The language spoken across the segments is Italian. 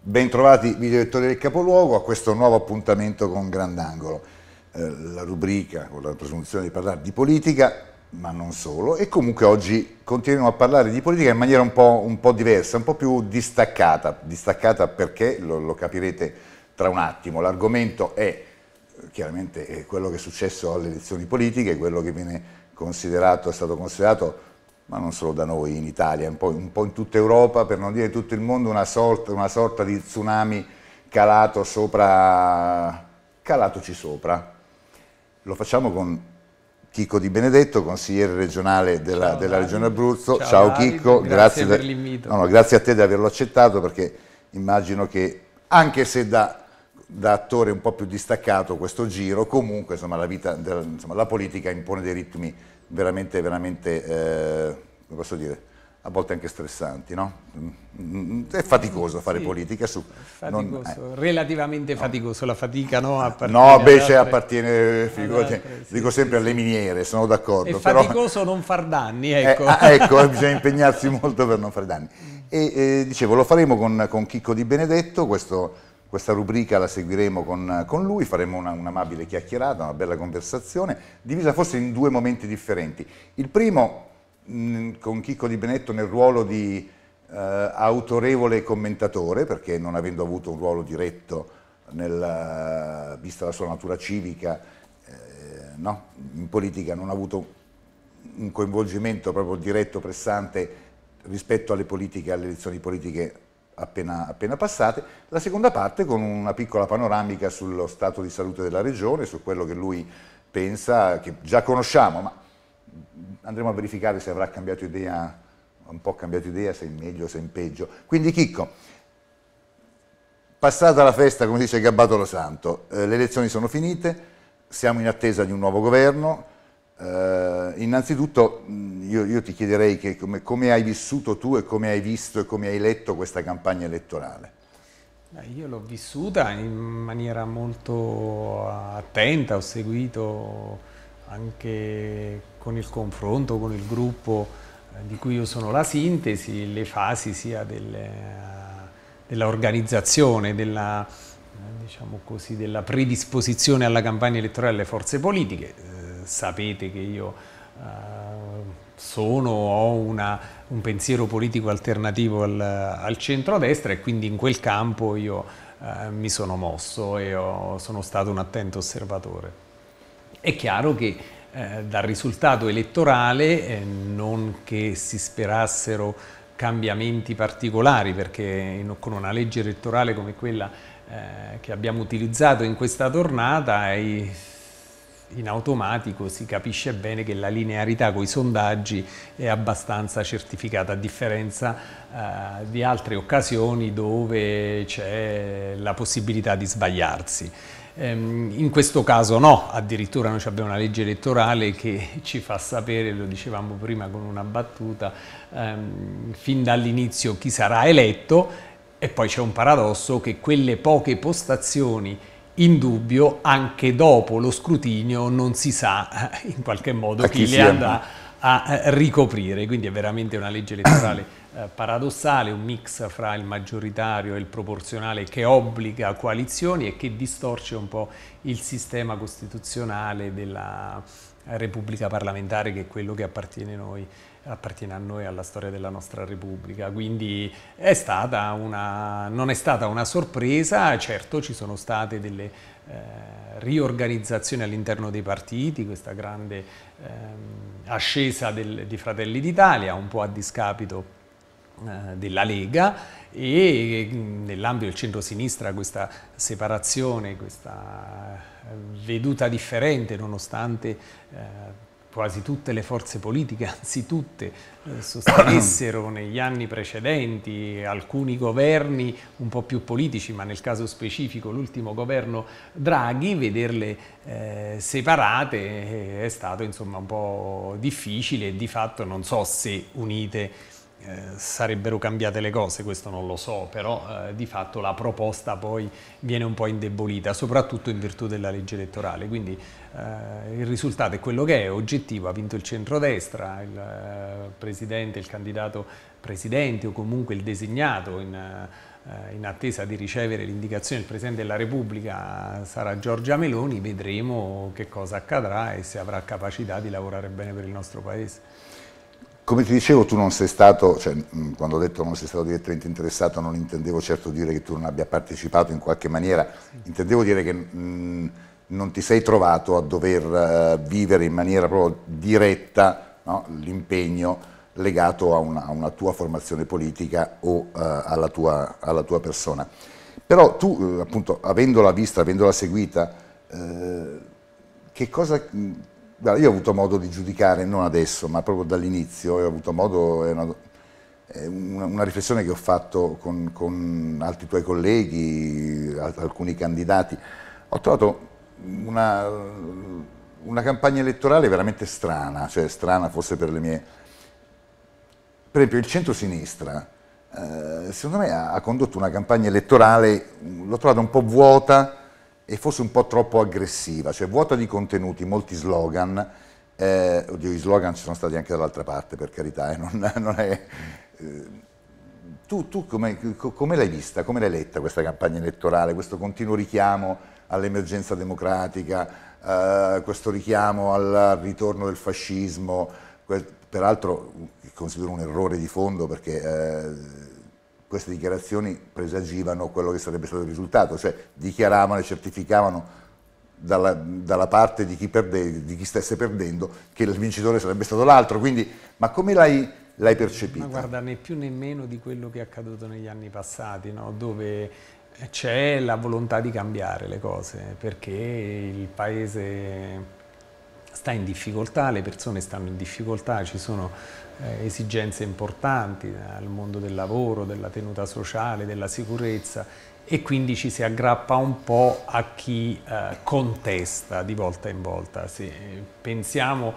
Bentrovati videodirettori del Capoluogo a questo nuovo appuntamento con Grandangolo, eh, la rubrica con la presunzione di parlare di politica ma non solo, e comunque oggi continuiamo a parlare di politica in maniera un po', un po diversa, un po' più distaccata, distaccata perché lo, lo capirete tra un attimo, l'argomento è chiaramente è quello che è successo alle elezioni politiche, quello che viene considerato, è stato considerato, ma non solo da noi in Italia, un po', un po in tutta Europa, per non dire tutto il mondo, una sorta, una sorta di tsunami calato sopra, calatoci sopra. Lo facciamo con Chicco Di Benedetto, consigliere regionale della, ciao, della Regione Abruzzo. Ciao, ciao Chicco, grazie, grazie per l'invito. No, no, grazie a te di averlo accettato perché immagino che anche se da da attore un po' più distaccato questo giro, comunque insomma, la, vita, insomma, la politica impone dei ritmi veramente, veramente, eh, come posso dire, a volte anche stressanti, no? Mm, mm, è faticoso fare sì, politica su... Faticoso, non, eh. relativamente no. faticoso, la fatica no? no, beh, cioè appartiene, figurati, sì, dico sempre sì, alle miniere, sono d'accordo. È però, faticoso non far danni, eh, ecco. Eh, ecco, bisogna impegnarsi molto per non fare danni. E eh, dicevo, lo faremo con, con Chicco Di Benedetto, questo, questa rubrica la seguiremo con, con lui, faremo una, un'amabile chiacchierata, una bella conversazione, divisa forse in due momenti differenti. Il primo con Chicco Di Benetto nel ruolo di eh, autorevole commentatore, perché non avendo avuto un ruolo diretto, nella, eh, vista la sua natura civica, eh, no? in politica non ha avuto un coinvolgimento proprio diretto, pressante rispetto alle politiche, alle elezioni politiche appena, appena passate, la seconda parte con una piccola panoramica sullo stato di salute della regione, su quello che lui pensa, che già conosciamo, ma andremo a verificare se avrà cambiato idea, un po' cambiato idea, se in meglio, se in peggio. Quindi Chicco, passata la festa, come dice Gabbato lo Santo, eh, le elezioni sono finite, siamo in attesa di un nuovo governo, eh, innanzitutto io, io, ti chiederei che, come, come, hai vissuto tu e come hai visto e come hai letto questa campagna elettorale. Io l'ho vissuta in maniera molto attenta, ho seguito anche con il confronto, con il gruppo eh, di cui io sono la sintesi, le fasi sia dell'organizzazione, eh, della, eh, diciamo così, della predisposizione alla campagna elettorale alle forze politiche. Eh, sapete che io eh, sono, ho una, un pensiero politico alternativo al, al centro-destra e quindi in quel campo io eh, mi sono mosso e ho, sono stato un attento osservatore. È chiaro che eh, dal risultato elettorale, eh, non che si sperassero cambiamenti particolari, perché con una legge elettorale come quella eh, che abbiamo utilizzato in questa tornata, in automatico si capisce bene che la linearità con i sondaggi è abbastanza certificata, a differenza di altre occasioni dove c'è la possibilità di sbagliarsi. Ehm, in questo caso no, addirittura noi abbiamo una legge elettorale che ci fa sapere, lo dicevamo prima con una battuta, ehm, fin dall'inizio chi sarà eletto e poi c'è un paradosso che quelle poche postazioni in dubbio anche dopo lo scrutinio non si sa eh, in qualche modo chi, chi, le andrà a eh, ricoprire, quindi è veramente una legge elettorale eh, paradossale, un mix fra il maggioritario e il proporzionale che obbliga coalizioni e che distorce un po' il sistema costituzionale della eh, Repubblica parlamentare che è quello che appartiene noi appartiene a noi, alla storia della nostra Repubblica. Quindi è una, non è stata una sorpresa, certo ci sono state delle eh, riorganizzazione all'interno dei partiti, questa grande eh, ascesa del, di Fratelli d'Italia, un po' a discapito eh, della Lega e mm, nell'ambito del centro-sinistra questa separazione, questa eh, veduta differente nonostante eh, quasi tutte le forze politiche, anzi tutte, eh, sostenessero negli anni precedenti alcuni governi un po' più politici, ma nel caso specifico l'ultimo governo Draghi, vederle eh, separate eh, è stato insomma un po' difficile e di fatto non so se unite eh, sarebbero cambiate le cose, questo non lo so, però eh, di fatto la proposta poi viene un po' indebolita, soprattutto in virtù della legge elettorale, quindi eh, il risultato è quello che è, oggettivo, ha vinto il centrodestra, il eh, presidente, il candidato presidente o comunque il designato in eh, in attesa di ricevere l'indicazione del Presidente della Repubblica sarà Giorgia Meloni, vedremo che cosa accadrà e se avrà capacità di lavorare bene per il nostro Paese. Come ti dicevo, tu non sei stato, cioè, quando ho detto non sei stato direttamente interessato, non intendevo certo dire che tu non abbia partecipato in qualche maniera, intendevo dire che mh, non ti sei trovato a dover uh, vivere in maniera proprio diretta no, l'impegno legato a una, a una, tua formazione politica o uh, alla, tua, alla, tua, persona. Però tu, eh, appunto, avendola vista, avendola seguita, eh, che cosa io ho avuto modo di giudicare, non adesso, ma proprio dall'inizio, ho avuto modo, è una, è una, riflessione che ho fatto con, con altri tuoi colleghi, alcuni candidati. Ho trovato una, una campagna elettorale veramente strana, cioè strana forse per le mie... Per esempio il centro-sinistra, eh, secondo me ha, ha condotto una campagna elettorale, l'ho trovata un po' vuota, e forse un po' troppo aggressiva, cioè vuota di contenuti, molti slogan, eh, oddio i slogan ci sono stati anche dall'altra parte per carità, eh, non, non è, eh, tu, tu come, come l'hai vista, come l'hai letta questa campagna elettorale, questo continuo richiamo all'emergenza democratica, eh, questo richiamo al ritorno del fascismo, peraltro considero un errore di fondo perché eh, queste dichiarazioni presagivano quello che sarebbe stato il risultato, cioè dichiaravano e certificavano dalla, dalla parte di chi, perde, di chi, stesse perdendo che il vincitore sarebbe stato l'altro. Quindi, ma come l'hai, l'hai percepita? Ma guarda, né più né meno di quello che è accaduto negli anni passati, no? dove eh, c'è la volontà di cambiare le cose, perché il paese sta in difficoltà, le persone stanno in difficoltà, ci sono eh, esigenze importanti dal eh, mondo del lavoro, della tenuta sociale, della sicurezza e quindi ci si aggrappa un po' a chi eh, contesta di volta in volta. Se pensiamo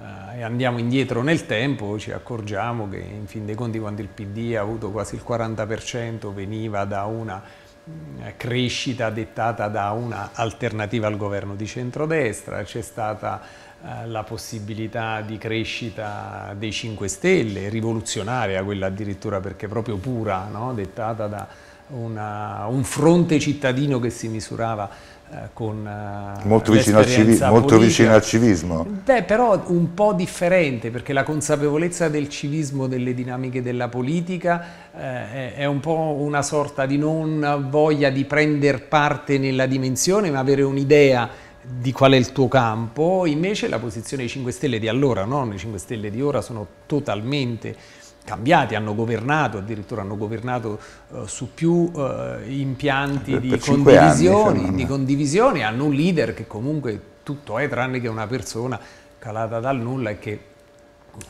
eh, e andiamo indietro nel tempo ci accorgiamo che in fin dei conti quando il PD ha avuto quasi il 40% veniva da una eh, crescita dettata da una alternativa al governo di centrodestra, c'è stata eh, la possibilità di crescita dei 5 Stelle, rivoluzionaria quella addirittura perché proprio pura, no? dettata da una, un fronte cittadino che si misurava eh, con eh, molto, vicino al, civi molto vicino al, civismo. Beh, però un po' differente, perché la consapevolezza del civismo delle dinamiche della politica eh, è un po' una sorta di non voglia di prendere parte nella dimensione, ma avere un'idea di qual è il tuo campo. Invece la posizione dei 5 Stelle di allora, non i 5 Stelle di ora, sono totalmente cambiati, hanno governato, addirittura hanno governato uh, su più uh, impianti di condivisioni, anni, di condivisioni, hanno un leader che comunque tutto è tranne che una persona calata dal nulla e che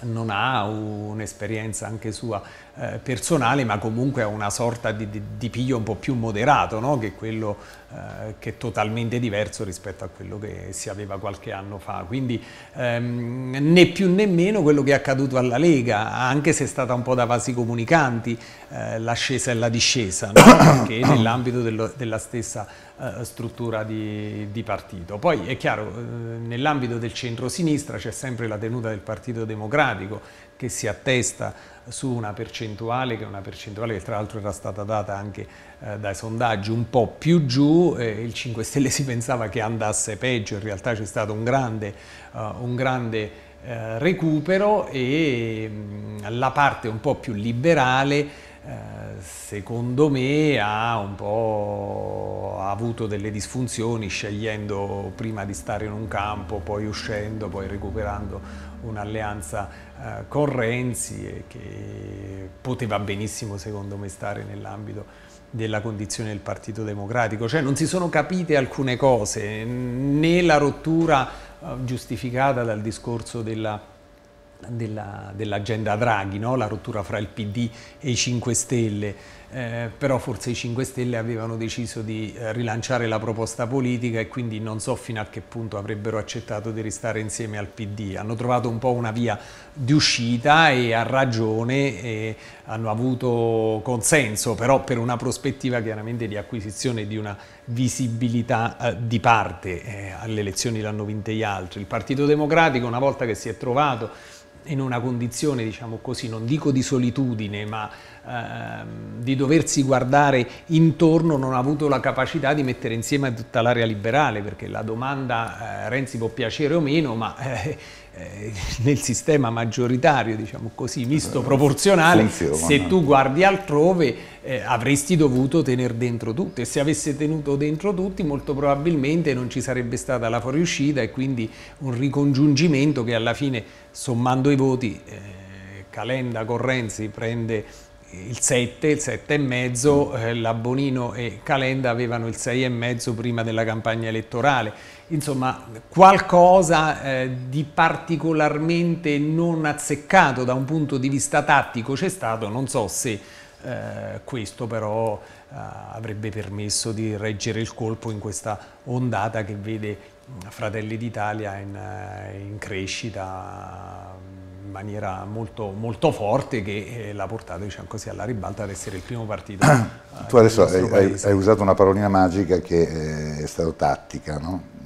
non ha un'esperienza anche sua eh, personale, ma comunque a una sorta di, di, di, piglio un po' più moderato, no? che è quello eh, che è totalmente diverso rispetto a quello che si aveva qualche anno fa. Quindi ehm, né più né meno quello che è accaduto alla Lega, anche se è stata un po' da vasi comunicanti eh, l'ascesa e la discesa, no? che nell'ambito della stessa eh, struttura di, di, partito. Poi è chiaro, eh, nell'ambito del centro-sinistra c'è sempre la tenuta del Partito Democratico che si attesta su una percentuale che è una percentuale che tra l'altro era stata data anche eh, dai sondaggi un po' più giù, eh, il 5 Stelle si pensava che andasse peggio, in realtà c'è stato un grande, uh, un grande uh, recupero e mh, mm, la parte un po' più liberale eh, secondo me ha un po' ha avuto delle disfunzioni scegliendo prima di stare in un campo, poi uscendo, poi recuperando un'alleanza eh, con Renzi e che poteva benissimo secondo me stare nell'ambito della condizione del Partito Democratico, cioè non si sono capite alcune cose, né la rottura eh, giustificata dal discorso della dell'agenda Draghi, no? la rottura fra il PD e i 5 Stelle, eh, però forse i 5 Stelle avevano deciso di eh, rilanciare la proposta politica e quindi non so fino a che punto avrebbero accettato di restare insieme al PD. Hanno trovato un po' una via di uscita e a ragione e hanno avuto consenso, però per una prospettiva chiaramente di acquisizione di una visibilità eh, di parte. Eh, alle elezioni l'hanno vinte gli altri. Il Partito Democratico una volta che si è trovato in una condizione, diciamo così, non dico di solitudine, ma Ehm, di doversi guardare intorno non ha avuto la capacità di mettere insieme tutta l'area liberale, perché la domanda eh, Renzi può piacere o meno, ma eh, eh, nel sistema maggioritario, diciamo così, misto eh, proporzionale, Funziona. se tu guardi altrove eh, avresti dovuto tenere dentro tutto e se avesse tenuto dentro tutti molto probabilmente non ci sarebbe stata la fuoriuscita e quindi un ricongiungimento che alla fine, sommando i voti, eh, Calenda con Renzi prende il 7, il 7,5, eh, Labonino e Calenda avevano il 6,5 prima della campagna elettorale. Insomma, qualcosa eh, di particolarmente non azzeccato da un punto di vista tattico c'è stato, non so se eh, questo però eh, avrebbe permesso di reggere il colpo in questa ondata che vede Fratelli d'Italia in, eh, in crescita in maniera molto, molto forte che eh, l'ha portato diciamo così, alla ribalta ad essere il primo partito. Ah, eh, tu adesso hai, hai, hai, usato una parolina magica che eh, è stata tattica, no?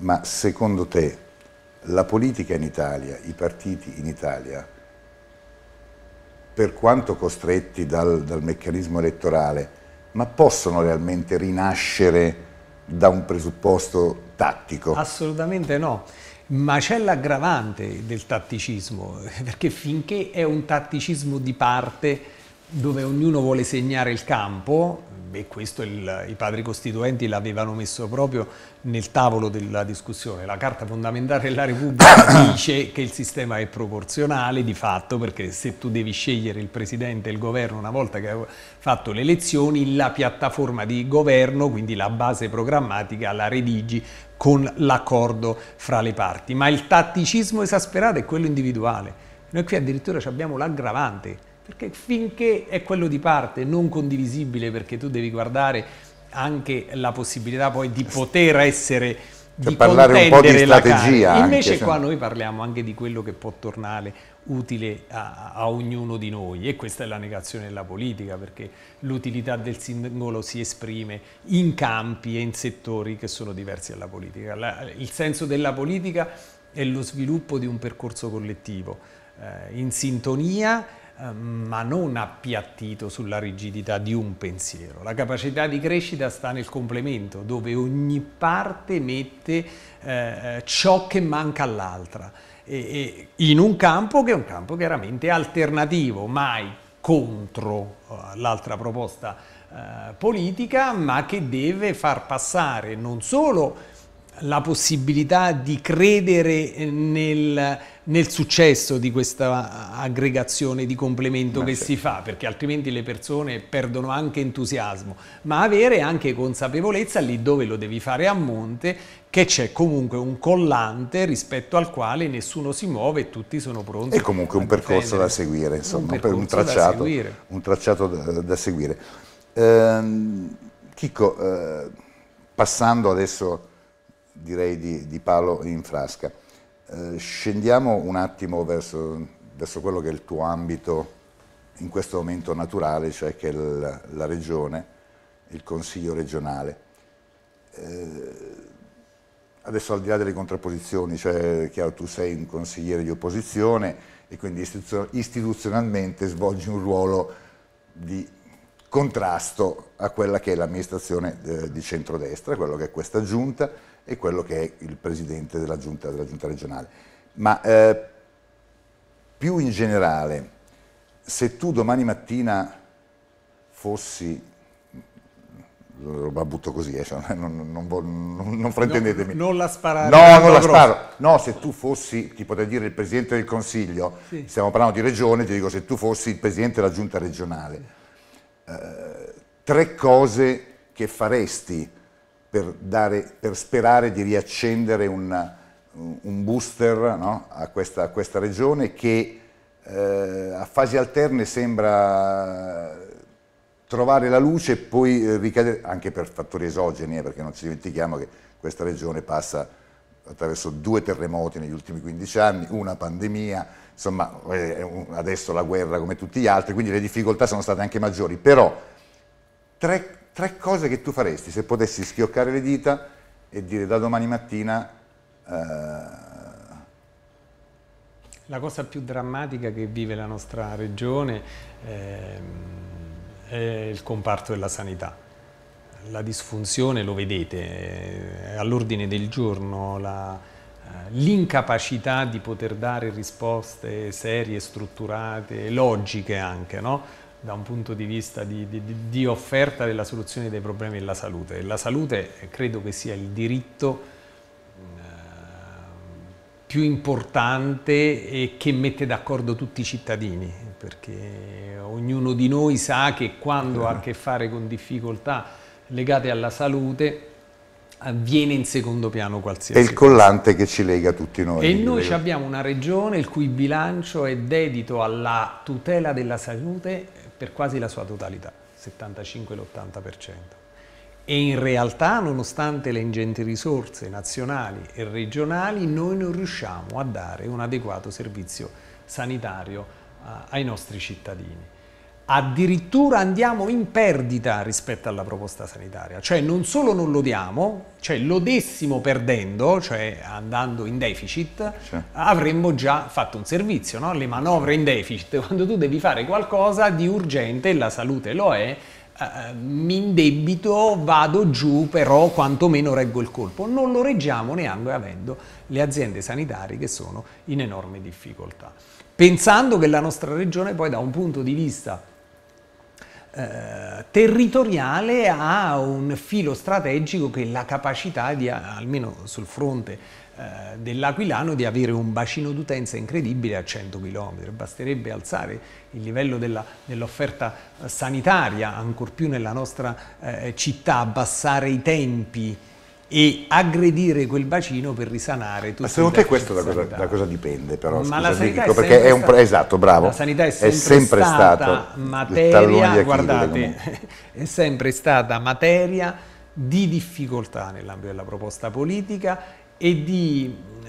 ma secondo te la politica in Italia, i partiti in Italia, per quanto costretti dal, dal meccanismo elettorale, ma possono realmente rinascere da un presupposto tattico? Assolutamente no ma c'è l'aggravante del tatticismo, perché finché è un tatticismo di parte dove ognuno vuole segnare il campo, e questo il, i padri costituenti l'avevano messo proprio nel tavolo della discussione. La Carta fondamentale della Repubblica dice che il sistema è proporzionale di fatto, perché se tu devi scegliere il presidente e il governo una volta che hai fatto le elezioni, la piattaforma di governo, quindi la base programmatica, la redigi con l'accordo fra le parti. Ma il tatticismo esasperato è quello individuale. Noi qui addirittura abbiamo l'aggravante perché finché è quello di parte, non condivisibile, perché tu devi guardare anche la possibilità poi di poter essere cioè, di parlare un po' di strategia. Invece cioè... qua noi parliamo anche di quello che può tornare utile a, a, ognuno di noi e questa è la negazione della politica perché l'utilità del singolo si esprime in campi e in settori che sono diversi dalla politica. La, il senso della politica è lo sviluppo di un percorso collettivo eh, in sintonia Ehm, ma non appiattito sulla rigidità di un pensiero. La capacità di crescita sta nel complemento, dove ogni parte mette eh, eh ciò che manca all'altra, e, e in un campo che è un campo chiaramente alternativo, mai contro eh, l'altra proposta eh, politica, ma che deve far passare non solo la possibilità di credere nel, nel successo di questa aggregazione di complemento ma che certo. si fa, perché altrimenti le persone perdono anche entusiasmo, ma avere anche consapevolezza lì dove lo devi fare a monte, che c'è comunque un collante rispetto al quale nessuno si muove e tutti sono pronti. E comunque un percorso da seguire, insomma, un, un, tracciato, da seguire. un tracciato da, da seguire. Ehm, Chicco, eh, passando adesso direi di, di Paolo in frasca. Eh, scendiamo un attimo verso, verso, quello che è il tuo ambito in questo momento naturale, cioè che è la, la regione, il Consiglio regionale. Eh, adesso al di là delle contrapposizioni, cioè chiaro, tu sei un consigliere di opposizione e quindi istituzionalmente svolgi un ruolo di contrasto a quella che è l'amministrazione eh, di centrodestra, quello che è questa giunta, e quello che è il presidente della giunta, della giunta regionale. Ma eh, più in generale, se tu domani mattina fossi lo butto così, eh, cioè, non, non, non, non, fraintendetemi. Non, la sparare. No, non la sparo. No, se tu fossi, ti potrei dire il Presidente del Consiglio, sì. stiamo parlando di regione, ti dico se tu fossi il Presidente della Giunta regionale, eh, tre cose che faresti per, dare, per sperare di riaccendere un, un booster no? a, questa, a, questa, regione che eh, a fasi alterne sembra trovare la luce e poi ricadere, anche per fattori esogeni, eh, perché non ci dimentichiamo che questa regione passa attraverso due terremoti negli ultimi 15 anni, una pandemia, insomma eh, adesso la guerra come tutti gli altri, quindi le difficoltà sono state anche maggiori, però tre tre cose che tu faresti se potessi schioccare le dita e dire da domani mattina... Eh... La cosa più drammatica che vive la nostra regione eh, è il comparto della sanità la disfunzione lo vedete, è eh, all'ordine del giorno eh, l'incapacità di poter dare risposte serie, strutturate, logiche anche, no? da un punto di vista di, di, di, offerta della soluzione dei problemi della salute. la salute eh, credo che sia il diritto eh, più importante e che mette d'accordo tutti i cittadini, perché ognuno di noi sa che quando ha a che fare con difficoltà legate alla salute, avviene in secondo piano qualsiasi. cosa. È il collante che ci lega tutti noi. E noi abbiamo una regione il cui bilancio è dedito alla tutela della salute per quasi la sua totalità, 75-80%. E in realtà, nonostante le ingenti risorse nazionali e regionali, noi non riusciamo a dare un adeguato servizio sanitario ai nostri cittadini addirittura andiamo in perdita rispetto alla proposta sanitaria, cioè non solo non lodiamo, cioè lodessimo perdendo, cioè andando in deficit, sì. avremmo già fatto un servizio, no? le manovre in deficit, quando tu devi fare qualcosa di urgente, la salute lo è, eh, mi indebito, vado giù, però quantomeno reggo il colpo, non lo reggiamo neanche avendo le aziende sanitarie che sono in enorme difficoltà pensando che la nostra regione poi da un punto di vista eh, territoriale ha un filo strategico che è la capacità, di, almeno sul fronte eh, dell'Aquilano, di avere un bacino d'utenza incredibile a 100 km. Basterebbe alzare il livello dell'offerta eh, sanitaria, ancor più nella nostra eh, città, abbassare i tempi e aggredire quel bacino per risanare tutto. il Ma secondo te questo da cosa, da cosa, dipende però? Ma la sanità dico, è perché è un stata, esatto, bravo. La sanità è sempre, è sempre stata materia, guardate, è sempre stata materia di difficoltà nell'ambito della proposta politica e di eh,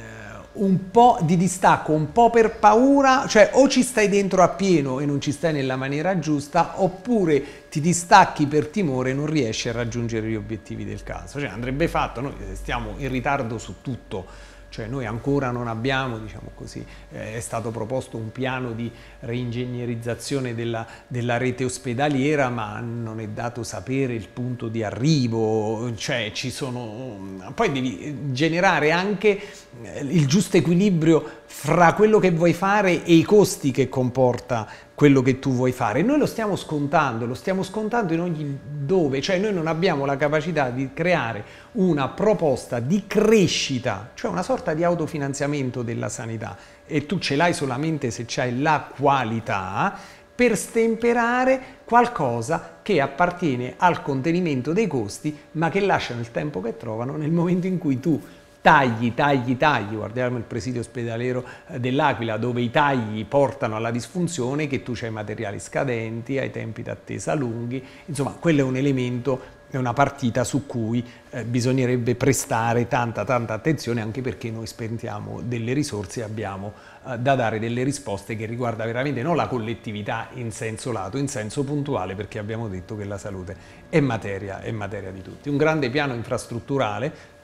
un po' di distacco, un po' per paura, cioè o ci stai dentro a pieno e non ci stai nella maniera giusta, oppure ti distacchi per timore e non riesci a raggiungere gli obiettivi del caso. Cioè andrebbe fatto, noi stiamo in ritardo su tutto cioè noi ancora non abbiamo, diciamo così, eh, è stato proposto un piano di reingegnerizzazione della, della, rete ospedaliera, ma non è dato sapere il punto di arrivo, cioè ci sono... Mm, poi devi generare anche eh, il giusto equilibrio fra quello che vuoi fare e i costi che comporta quello che tu vuoi fare. noi lo stiamo scontando, lo stiamo scontando in ogni dove, cioè noi non abbiamo la capacità di creare una proposta di crescita, cioè una sorta di autofinanziamento della sanità e tu ce l'hai solamente se c'hai la qualità per stemperare qualcosa che appartiene al contenimento dei costi, ma che lasciano il tempo che trovano nel momento in cui tu tagli, tagli, tagli, guardiamo il presidio ospedaliero eh, dell'Aquila dove i tagli portano alla disfunzione che tu c'hai materiali scadenti, hai tempi d'attesa lunghi, insomma quello è un elemento è una partita su cui eh, bisognerebbe prestare tanta tanta attenzione anche perché noi spendiamo delle risorse e abbiamo eh, da dare delle risposte che riguarda veramente non la collettività in senso lato, in senso puntuale perché abbiamo detto che la salute è materia, è materia di tutti. Un grande piano infrastrutturale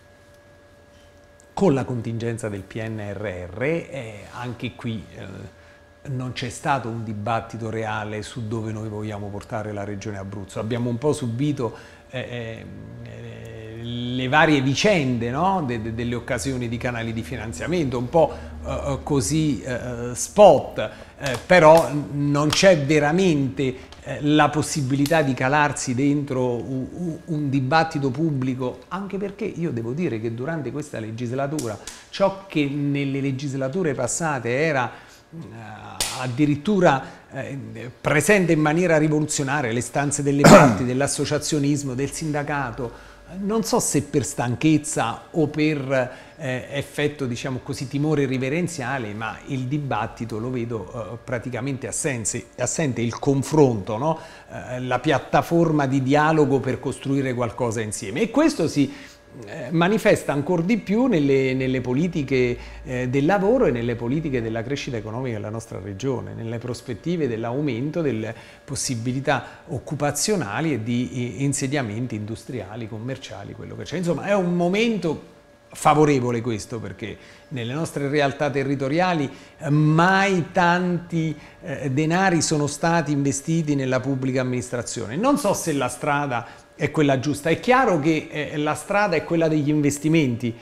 con la contingenza del PNRR eh, anche qui eh, non c'è stato un dibattito reale su dove noi vogliamo portare la regione Abruzzo. Abbiamo un po' subito eh, eh, eh, le varie vicende no? de, de, delle occasioni di canali di finanziamento, un po' eh, eh così spot, però non c'è veramente la possibilità di calarsi dentro un, un dibattito pubblico, anche perché io devo dire che durante questa legislatura ciò che nelle legislature passate era eh, addirittura eh, presenta in maniera rivoluzionaria le stanze delle parti, dell'associazionismo, del sindacato, eh, non so se per stanchezza o per eh, effetto, diciamo così, timore riverenziale, ma il dibattito lo vedo eh, praticamente assense, assente, il confronto, no? eh, la piattaforma di dialogo per costruire qualcosa insieme. E questo si eh, manifesta ancora di più nelle, nelle politiche eh, del lavoro e nelle politiche della crescita economica della nostra regione, nelle prospettive dell'aumento delle possibilità occupazionali e di eh, insediamenti industriali, commerciali, quello che c'è. Insomma, è un momento favorevole questo perché nelle nostre realtà territoriali eh, mai tanti denari sono stati investiti nella pubblica amministrazione. Non so se la strada è quella giusta. È chiaro che eh, la strada è quella degli investimenti,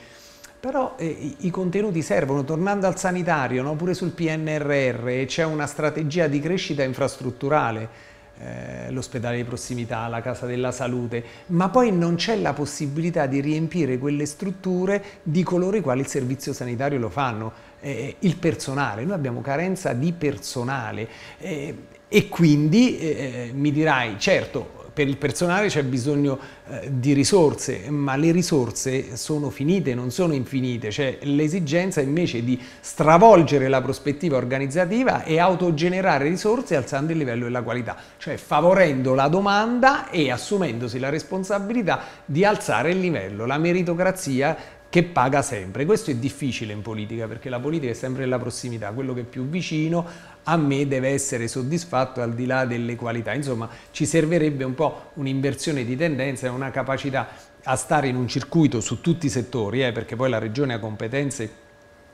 però eh, i contenuti servono. Tornando al sanitario, no? pure sul PNRR c'è una strategia di crescita infrastrutturale, eh, l'ospedale di prossimità, la casa della salute, ma poi non c'è la possibilità di riempire quelle strutture di coloro i quali il servizio sanitario lo fanno. Eh, eh, il personale, noi abbiamo carenza di personale eh, e quindi mi dirai, certo, per il personale c'è bisogno eh, di risorse, ma le risorse sono finite, non sono infinite, c'è l'esigenza invece di stravolgere la prospettiva organizzativa e autogenerare risorse alzando il livello della qualità, cioè favorendo la domanda e assumendosi la responsabilità di alzare il livello. La meritocrazia che paga sempre. Questo è difficile in politica perché la politica è sempre la prossimità, quello che è più vicino a me deve essere soddisfatto al di là delle qualità. Insomma, ci servirebbe un po' un'inversione di tendenza e una capacità a stare in un circuito su tutti i settori, eh, perché poi la regione ha competenze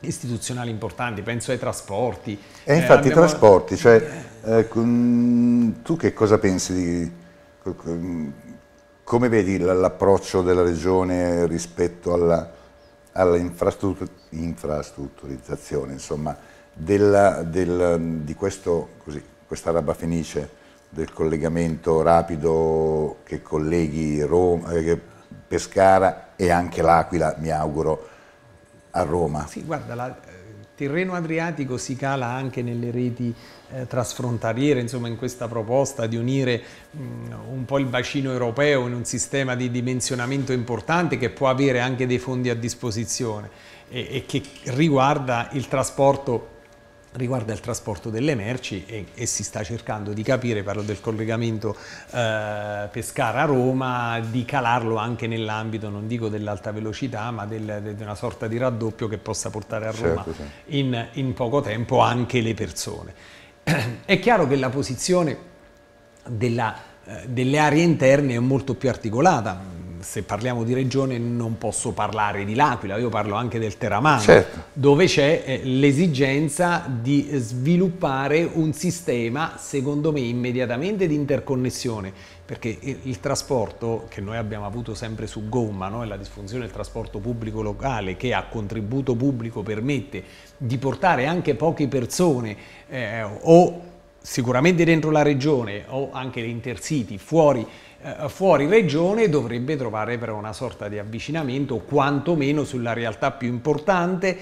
istituzionali importanti, penso ai trasporti. E eh, eh, infatti abbiamo... i trasporti, cioè, eh, tu che cosa pensi di... Come vedi l'approccio della regione rispetto alla, all'infrastrutturizzazione della, del, di questo, così, questa raba fenice del collegamento rapido che colleghi Roma, eh, Pescara e anche l'Aquila, mi auguro, a Roma. Sì, guarda, la, Tirreno Adriatico si cala anche nelle reti eh, trasfrontaliere, insomma in questa proposta di unire mh, mm, un po' il bacino europeo in un sistema di dimensionamento importante che può avere anche dei fondi a disposizione e, e che riguarda il trasporto riguarda il trasporto delle merci e, e, si sta cercando di capire, parlo del collegamento eh, Pescara-Roma, di calarlo anche nell'ambito, non dico dell'alta velocità, ma del, di una sorta di raddoppio che possa portare a Roma certo, sì. in, in poco tempo anche le persone. È chiaro che la posizione della eh, delle aree interne è molto più articolata se parliamo di regione non posso parlare di L'Aquila, io parlo anche del Teramano, certo. dove c'è eh, l'esigenza di sviluppare un sistema, secondo me, immediatamente di interconnessione, perché il trasporto che noi abbiamo avuto sempre su gomma no? la disfunzione del trasporto pubblico locale che a contributo pubblico permette di portare anche poche persone eh, o sicuramente dentro la regione o anche le intercity fuori eh, fuori regione dovrebbe trovare però una sorta di avvicinamento, quantomeno sulla realtà più importante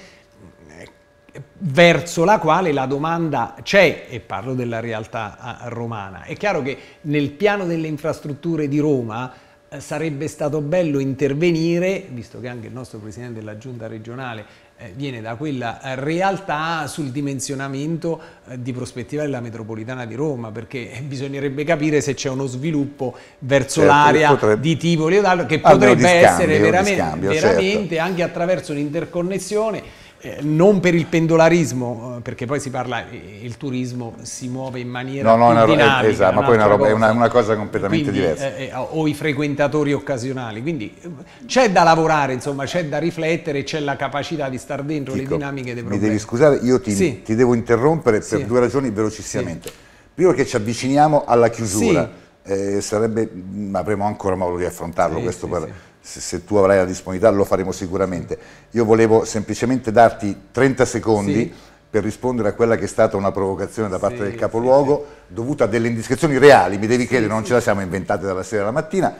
eh, verso la quale la domanda c'è, e parlo della realtà eh, romana. È chiaro che nel piano delle infrastrutture di Roma sarebbe stato bello intervenire, visto che anche il nostro Presidente della Giunta regionale eh, viene da quella eh, realtà sul dimensionamento eh, di prospettiva della metropolitana di Roma, perché bisognerebbe capire se c'è uno sviluppo verso certo, l'area potrebbe... di Tivoli o d'altro, che potrebbe scambio, essere veramente, scambio, veramente certo. anche attraverso un'interconnessione eh, non per il pendolarismo, eh, perché poi si parla, eh, il turismo si muove in maniera no, no, una, dinamica. Esatto, ma poi una roba, cosa. è una, una, cosa completamente Quindi, diversa. Eh, o i frequentatori occasionali. Quindi c'è da lavorare, insomma, c'è da riflettere, c'è la capacità di stare dentro Dico, le dinamiche dei problemi. Mi devi scusare, io ti, sì. ti devo interrompere per sì. due ragioni velocissimamente. Sì. Prima che ci avviciniamo alla chiusura, sarebbe, mm, avremo ancora modo di affrontarlo questo. Sì, se, se, tu avrai la disponibilità lo faremo sicuramente. Io volevo semplicemente darti 30 secondi sì. per rispondere a quella che è stata una provocazione da parte sì, del capoluogo sì, dovuta a delle indiscrezioni reali, mi devi credere, non ce la siamo inventate dalla sera alla mattina,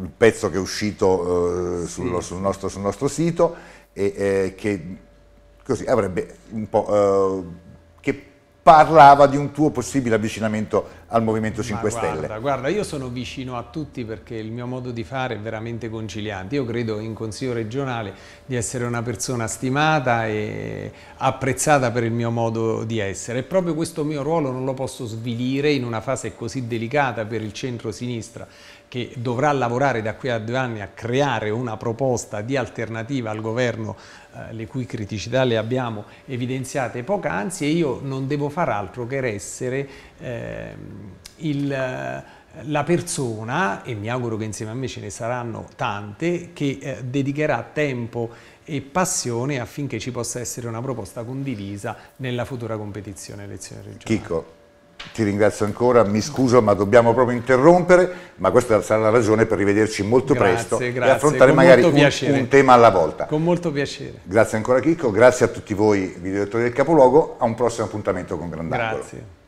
il pezzo che è uscito eh, sul, sul, nostro, sul, nostro, sito e eh, che così, avrebbe un po'... Eh, che parlava di un tuo possibile avvicinamento al Movimento 5 guarda, Stelle. Guarda, io sono vicino a tutti perché il mio modo di fare è veramente conciliante. Io credo in Consiglio regionale di essere una persona stimata e apprezzata per il mio modo di essere. E proprio questo mio ruolo non lo posso svilire in una fase così delicata per il centro-sinistra che dovrà lavorare da qui a due anni a creare una proposta di alternativa al governo eh, le cui criticità le abbiamo evidenziate poc'anzi e io non devo far altro che essere ehm, eh, il la persona, e mi auguro che insieme a me ce ne saranno tante, che eh, dedicherà tempo e passione affinché ci possa essere una proposta condivisa nella futura competizione elezione regionale. Chico, ti ringrazio ancora, mi scuso ma dobbiamo proprio interrompere, ma questa sarà la ragione per rivederci molto grazie, presto grazie. e affrontare Con magari un, un, tema alla volta. Con molto piacere. Grazie ancora Chicco, grazie a tutti voi videolettori del Capoluogo, a un prossimo appuntamento con Grandangolo. Grazie.